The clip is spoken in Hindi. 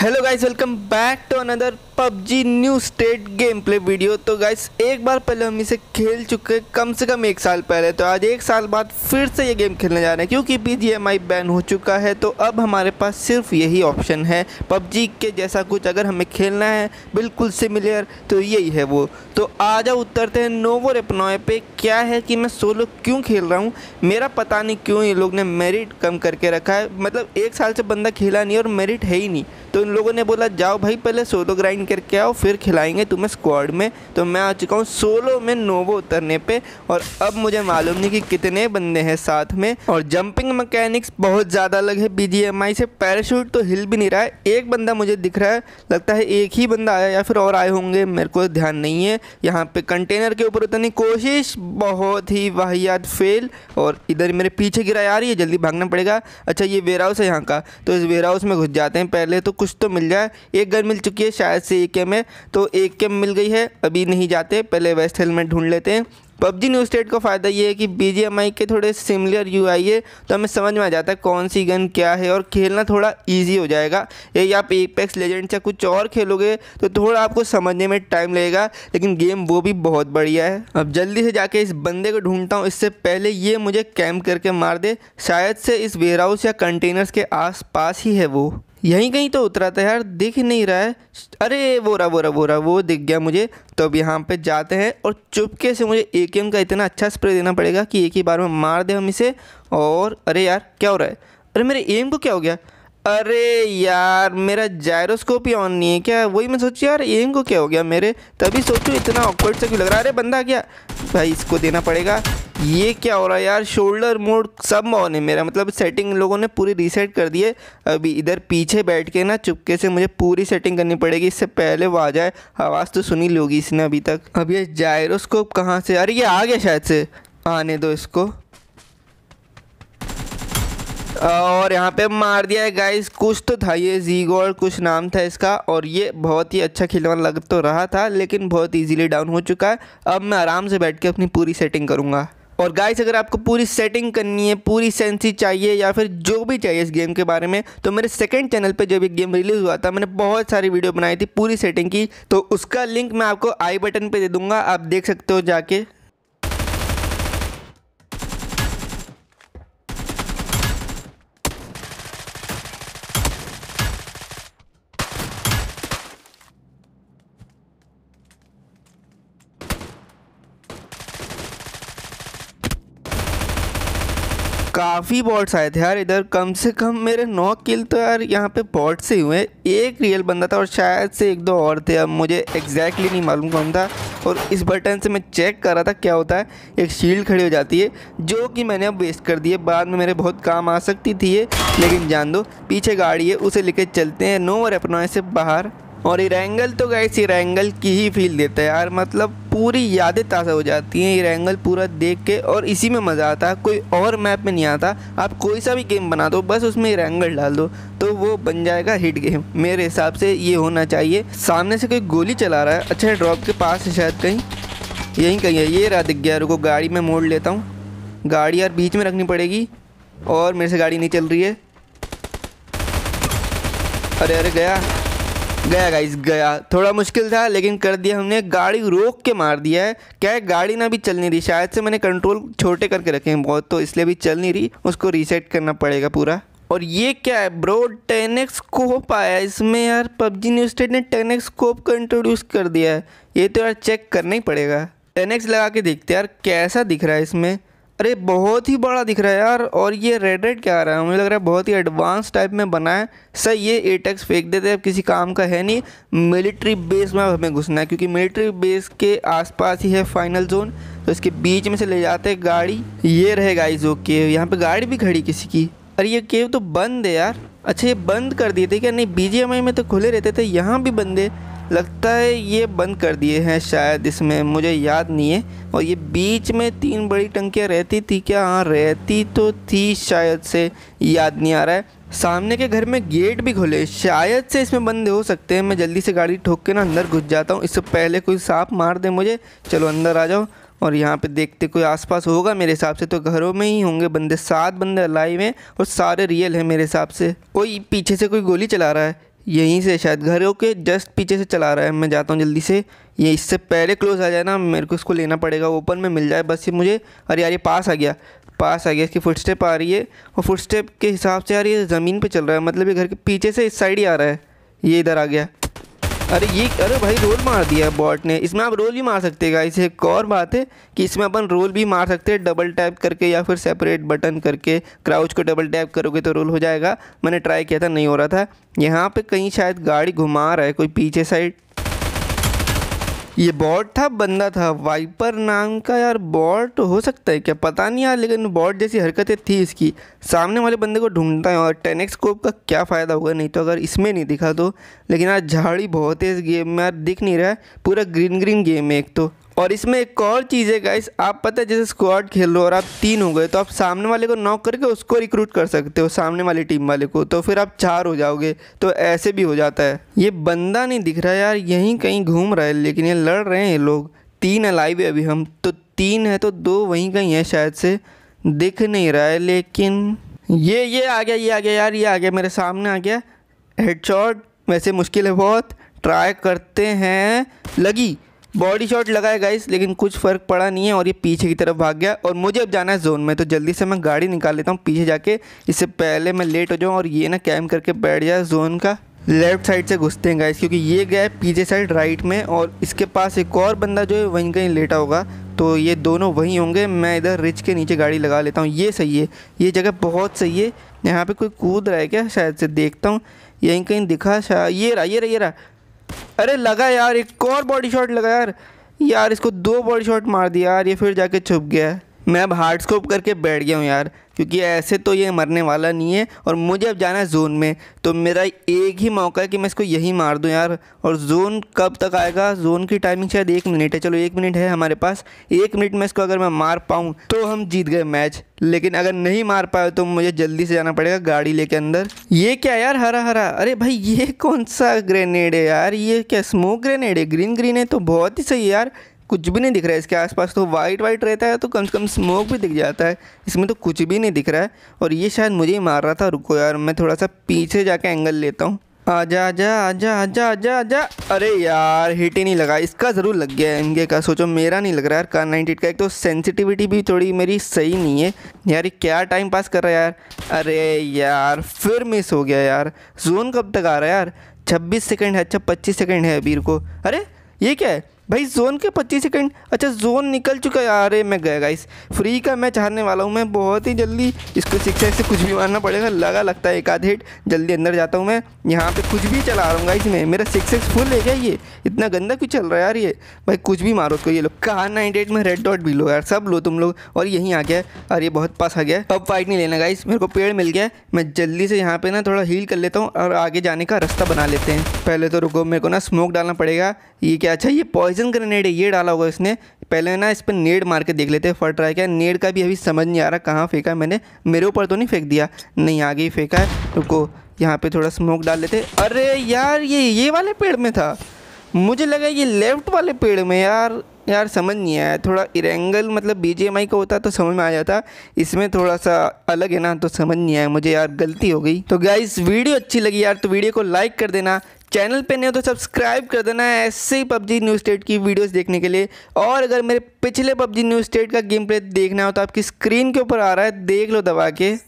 hello guys welcome back to another PUBG New State game play video तो गाइस एक बार पहले हम इसे खेल चुके कम से कम एक साल पहले तो आज एक साल बाद फिर से ये गेम खेलने जा रहे हैं क्योंकि पी बैन हो चुका है तो अब हमारे पास सिर्फ यही ऑप्शन है पबजी के जैसा कुछ अगर हमें खेलना है बिल्कुल सिमिलर तो यही है वो तो आ जाओ उतरते हैं नोवो रेपनोए पे क्या है कि मैं सोलो क्यों खेल रहा हूँ मेरा पता नहीं क्यों ये लोग ने मेरिट कम करके रखा है मतलब एक साल से बंदा खेला नहीं और मेरिट है ही नहीं तो इन लोगों ने बोला जाओ भाई पहले सोलो ग्राइंड करके आओ फिर खिलाएंगे तुम्हें स्क्वाड में तो मैं आ चुका हूँ सोलो में नोवो उतरने पे और अब मुझे मालूम नहीं कि कितने बंदे हैं साथ में और जंपिंग मैकेनिक्स बहुत ज़्यादा अलग है बी से पैराशूट तो हिल भी नहीं रहा है एक बंदा मुझे दिख रहा है लगता है एक ही बंदा आया या फिर और आए होंगे मेरे को ध्यान नहीं है यहाँ पे कंटेनर के ऊपर उतरने कोशिश बहुत ही वाहियात फेल और इधर मेरे पीछे गिरा यार ये जल्दी भागना पड़ेगा अच्छा ये वेयर हाउस है यहाँ का तो इस वेयर हाउस में घुस जाते हैं पहले तो कुछ तो मिल जाए एक घर मिल चुकी है शायद से एक एम है तो एक मिल गई है अभी नहीं जाते पहले वेस्ट हेलमेट ढूंढ लेते हैं पबजी न्यू स्टेट का फ़ायदा ये है कि बी के थोड़े सिमिलर यू है तो हमें समझ में आ जाता है कौन सी गन क्या है और खेलना थोड़ा ईजी हो जाएगा ये आप एपेक्स लेजेंड या कुछ और खेलोगे तो थोड़ा आपको समझने में टाइम लगेगा लेकिन गेम वो भी बहुत बढ़िया है अब जल्दी से जाके इस बंदे को ढूंढता हूँ इससे पहले ये मुझे कैम्प करके मार दे शायद से इस वेयर हाउस या कंटेनर्स के आस ही है वो यहीं कहीं तो उतरा था यार दिख ही नहीं रहा है अरे बोरा बोरा बोरा वो दिख गया मुझे तो अब यहाँ पे जाते हैं और चुपके से मुझे ए का इतना अच्छा स्प्रे देना पड़ेगा कि एक ही बार में मार दे हम इसे और अरे यार क्या हो रहा है अरे मेरे एम को क्या हो गया अरे यार मेरा जायरोस्कोप ही ऑन नहीं है क्या वही मैं सोचू यार एम को क्या हो गया मेरे तभी सोचूँ इतना ऑकवर्ड से क्यों लग रहा है अरे बंदा क्या भाई इसको देना पड़ेगा ये क्या हो रहा है यार शोल्डर मोड सब ऑन है मेरा मतलब सेटिंग लोगों ने पूरी रीसेट कर दी है अभी इधर पीछे बैठ के ना चुपके से मुझे पूरी सेटिंग करनी पड़ेगी इससे पहले वो आ जाए आवाज़ तो सुनी लोगी इसने अभी तक अब ये जायरोस्कोप कहाँ से अरे ये आ गया शायद से आने दो इसको और यहाँ पे मार दिया है गाइस कुछ तो था ये जीगोर कुछ नाम था इसका और ये बहुत ही अच्छा खिलौना लग तो रहा था लेकिन बहुत इजीली डाउन हो चुका है अब मैं आराम से बैठ के अपनी पूरी सेटिंग करूँगा और गाइस अगर आपको पूरी सेटिंग करनी है पूरी सेंसी चाहिए या फिर जो भी चाहिए इस गेम के बारे में तो मेरे सेकंड चैनल पे जब ये गेम रिलीज़ हुआ था मैंने बहुत सारी वीडियो बनाई थी पूरी सेटिंग की तो उसका लिंक मैं आपको आई बटन पे दे दूंगा आप देख सकते हो जाके काफ़ी बॉट्स आए थे यार इधर कम से कम मेरे नौ किल तो यार यहाँ पे बॉट्स से हुए एक रियल बंदा था और शायद से एक दो और थे अब मुझे एग्जैक्टली exactly नहीं मालूम कौन था और इस बटन से मैं चेक कर रहा था क्या होता है एक शील्ड खड़ी हो जाती है जो कि मैंने अब वेस्ट कर दी है बाद में मेरे बहुत काम आ सकती थी ये लेकिन जान दो पीछे गाड़ी है उसे लेके चलते हैं नो और अपनोए से बाहर और इरेंगल तो गैस इरेंगल की ही फील देता है यार मतलब पूरी यादें ताज़ा हो जाती हैं इरेंगल पूरा देख के और इसी में मज़ा आता है कोई और मैप में नहीं आता आप कोई सा भी गेम बना दो बस उसमें इरेंगल डाल दो तो वो बन जाएगा हिट गेम मेरे हिसाब से ये होना चाहिए सामने से कोई गोली चला रहा है अच्छा ड्रॉप के पास है शायद कहीं यहीं कहीं है ये रहा दिख गया रुको गाड़ी में मोड़ लेता हूँ गाड़ी यार बीच में रखनी पड़ेगी और मेरे से गाड़ी नहीं चल रही है अरे अरे गया गया गाइस गया थोड़ा मुश्किल था लेकिन कर दिया हमने गाड़ी रोक के मार दिया है क्या है गाड़ी ना भी चल नहीं रही शायद से मैंने कंट्रोल छोटे करके रखे हैं बहुत तो इसलिए भी चल नहीं रही उसको रीसेट करना पड़ेगा पूरा और ये क्या है ब्रो टेन एक्स कोप आया इसमें यार पबजी न्यू स्टेट ने टेन एक्स कोप को इंट्रोड्यूस कर दिया है ये तो यार चेक करना ही पड़ेगा टेन एक्स लगा के देखते यार कैसा दिख रहा है इसमें अरे बहुत ही बड़ा दिख रहा है यार और ये रेड रेड क्या आ रहा है मुझे लग रहा है बहुत ही एडवांस टाइप में बना है सर ये एटेक्स फेंक देते अब किसी काम का है नहीं मिलिट्री बेस में हमें घुसना है क्योंकि मिलिट्री बेस के आसपास ही है फाइनल जोन तो इसके बीच में से ले जाते हैं गाड़ी ये रहेगा इस केव यहाँ पर गाड़ी भी खड़ी किसी की अरे ये केव तो बंद है यार अच्छा ये बंद कर दिए थे क्या नहीं बी में तो खुले रहते थे यहाँ भी बंद है लगता है ये बंद कर दिए हैं शायद इसमें मुझे याद नहीं है और ये बीच में तीन बड़ी टंकियाँ रहती थी क्या हाँ रहती तो थी शायद से याद नहीं आ रहा है सामने के घर में गेट भी खुले शायद से इसमें बंद हो सकते हैं मैं जल्दी से गाड़ी ठोक के ना अंदर घुस जाता हूँ इससे पहले कोई सांप मार दे मुझे चलो अंदर आ जाओ और यहाँ पे देखते कोई आसपास होगा मेरे हिसाब से तो घरों में ही होंगे बंदे सात बंदे लाइव हैं और सारे रियल हैं मेरे हिसाब से कोई पीछे से कोई गोली चला रहा है यहीं से शायद घरों के जस्ट पीछे से चला रहा है मैं जाता हूँ जल्दी से ये इससे पहले क्लोज आ जाए ना मेरे को इसको लेना पड़ेगा ओपन में मिल जाए बस ये मुझे अरे यार ये पास आ गया पास आ गया इसकी फुटस्टेप आ रही है और फुटस्टेप के हिसाब से यार ये ज़मीन पे चल रहा है मतलब ये घर के पीछे से इस साइड ही आ रहा है ये इधर आ गया अरे ये अरे भाई रोल मार दिया बॉट ने इसमें आप रोल भी मार सकते हैं इसे एक और बात है कि इसमें अपन रोल भी मार सकते हैं डबल टैप करके या फिर सेपरेट बटन करके क्राउच को डबल टैप करोगे तो रोल हो जाएगा मैंने ट्राई किया था नहीं हो रहा था यहाँ पे कहीं शायद गाड़ी घुमा रहा है कोई पीछे साइड ये बॉट था बंदा था वाइपर नाम का यार बॉट तो हो सकता है क्या पता नहीं यार लेकिन बॉट जैसी हरकतें थी इसकी सामने वाले बंदे को ढूंढता है और टेन एक्स कोप का क्या फ़ायदा होगा नहीं तो अगर इसमें नहीं दिखा तो लेकिन यार झाड़ी बहुत है इस गेम में यार दिख नहीं रहा है पूरा ग्रीन ग्रीन गेम है एक तो और इसमें एक और चीज़ है गाइस आप पता है जैसे स्क्वाड खेल रहे हो और आप तीन हो गए तो आप सामने वाले को नॉक करके उसको रिक्रूट कर सकते हो सामने वाली टीम वाले को तो फिर आप चार हो जाओगे तो ऐसे भी हो जाता है ये बंदा नहीं दिख रहा यार यहीं कहीं घूम रहा है लेकिन ये लड़ रहे हैं ये लोग तीन अलाइव है अभी हम तो तीन है तो दो वहीं कहीं है शायद से दिख नहीं रहा है लेकिन ये ये आ गया ये आ गया यार ये आ गया मेरे सामने आ गया हेडशॉट वैसे मुश्किल है बहुत ट्राई करते हैं लगी बॉडी शॉट लगाया गाइस लेकिन कुछ फ़र्क पड़ा नहीं है और ये पीछे की तरफ भाग गया और मुझे अब जाना है जोन में तो जल्दी से मैं गाड़ी निकाल लेता हूँ पीछे जाके इससे पहले मैं लेट हो जाऊँ और ये ना कैम करके बैठ जाए जोन का लेफ्ट साइड से घुसते हैं गाइस क्योंकि ये गया है पीछे साइड राइट में और इसके पास एक और बंदा जो है वहीं कहीं लेटा होगा तो ये दोनों वहीं होंगे मैं इधर रिच के नीचे गाड़ी लगा लेता हूँ ये सही है ये जगह बहुत सही है यहाँ पे कोई कूद रहा है क्या शायद से देखता हूँ यहीं कहीं दिखा शायद ये रहा ये रहा ये रहा अरे लगा यार एक और बॉडी शॉट लगा यार यार इसको दो बॉडी शॉट मार दिया यार ये फिर जाके छुप गया है मैं अब हार्ड स्कोप करके बैठ गया हूँ यार क्योंकि ऐसे तो ये मरने वाला नहीं है और मुझे अब जाना है जोन में तो मेरा एक ही मौका है कि मैं इसको यही मार दूँ यार और जोन कब तक आएगा जोन की टाइमिंग शायद एक मिनट है चलो एक मिनट है हमारे पास एक मिनट में इसको अगर मैं मार पाऊँ तो हम जीत गए मैच लेकिन अगर नहीं मार पाए तो मुझे जल्दी से जाना पड़ेगा गाड़ी ले अंदर ये क्या यार हरा हरा अरे भाई ये कौन सा ग्रेनेड है यार ये क्या स्मोक ग्रेनेड है ग्रीन ग्रीन है तो बहुत ही सही है यार कुछ भी नहीं दिख रहा है इसके आसपास तो वाइट वाइट रहता है तो कम से कम स्मोक भी दिख जाता है इसमें तो कुछ भी नहीं दिख रहा है और ये शायद मुझे ही मार रहा था रुको यार मैं थोड़ा सा पीछे जाके एंगल लेता हूँ आजा आजा आजा आजा आजा आजा अरे यार हिट ही नहीं लगा इसका ज़रूर लग गया है इनके का सोचो मेरा नहीं लग रहा यार कार नाइनटी का एक तो सेंसिटिविटी भी थोड़ी मेरी सही नहीं है यार ये क्या टाइम पास कर रहा है यार अरे यार फिर मिस हो गया यार जोन कब तक आ रहा है यार छब्बीस सेकेंड है अच्छा पच्चीस सेकेंड है अभी को अरे ये क्या है भाई जोन के 25 सेकंड अच्छा जोन निकल चुका है अरे मैं गया गाइस फ्री का मैच हारने वाला हूँ मैं बहुत ही जल्दी इसको सिक्स से कुछ भी मारना पड़ेगा लगा लगता है एक आध हिट जल्दी अंदर जाता हूँ मैं यहाँ पे कुछ भी चला रहा हूँ गाइस मैं मेरा सिक्स एक्स फुल है क्या ये इतना गंदा क्यों चल रहा है यार ये भाई कुछ भी मारो उसको ये लोग कहा नाइनटी में रेड डॉट भी लो यार सब लो तुम लोग और यहीं आ गया और ये बहुत पास आ गया अब फाइट नहीं लेना गाइस मेरे को पेड़ मिल गया मैं जल्दी से यहाँ पे ना थोड़ा हील कर लेता हूँ और आगे जाने का रास्ता बना लेते हैं पहले तो रुको मेरे को ना स्मोक डालना पड़ेगा ये क्या अच्छा ये पॉइस प्रिजन ग्रेनेड ये डाला होगा इसने पहले ना इस पर नेड मार के देख लेते हैं फट रहा है क्या नेड का भी अभी समझ नहीं आ रहा कहाँ फेंका है मैंने मेरे ऊपर तो नहीं फेंक दिया नहीं आगे ही फेंका है रुको यहाँ पे थोड़ा स्मोक डाल लेते अरे यार ये ये वाले पेड़ में था मुझे लगा ये लेफ्ट वाले पेड़ में यार यार समझ नहीं आया थोड़ा इरेंगल मतलब बी जी का होता तो समझ में आ जाता इसमें थोड़ा सा अलग है ना तो समझ नहीं आया मुझे यार गलती हो गई तो गाइस वीडियो अच्छी लगी यार तो वीडियो को लाइक कर देना चैनल पे नहीं हो तो सब्सक्राइब कर देना है ऐसे ही पबजी न्यू स्टेट की वीडियोस देखने के लिए और अगर मेरे पिछले पबजी न्यू स्टेट का गेम प्ले देखना हो तो आपकी स्क्रीन के ऊपर आ रहा है देख लो दबा के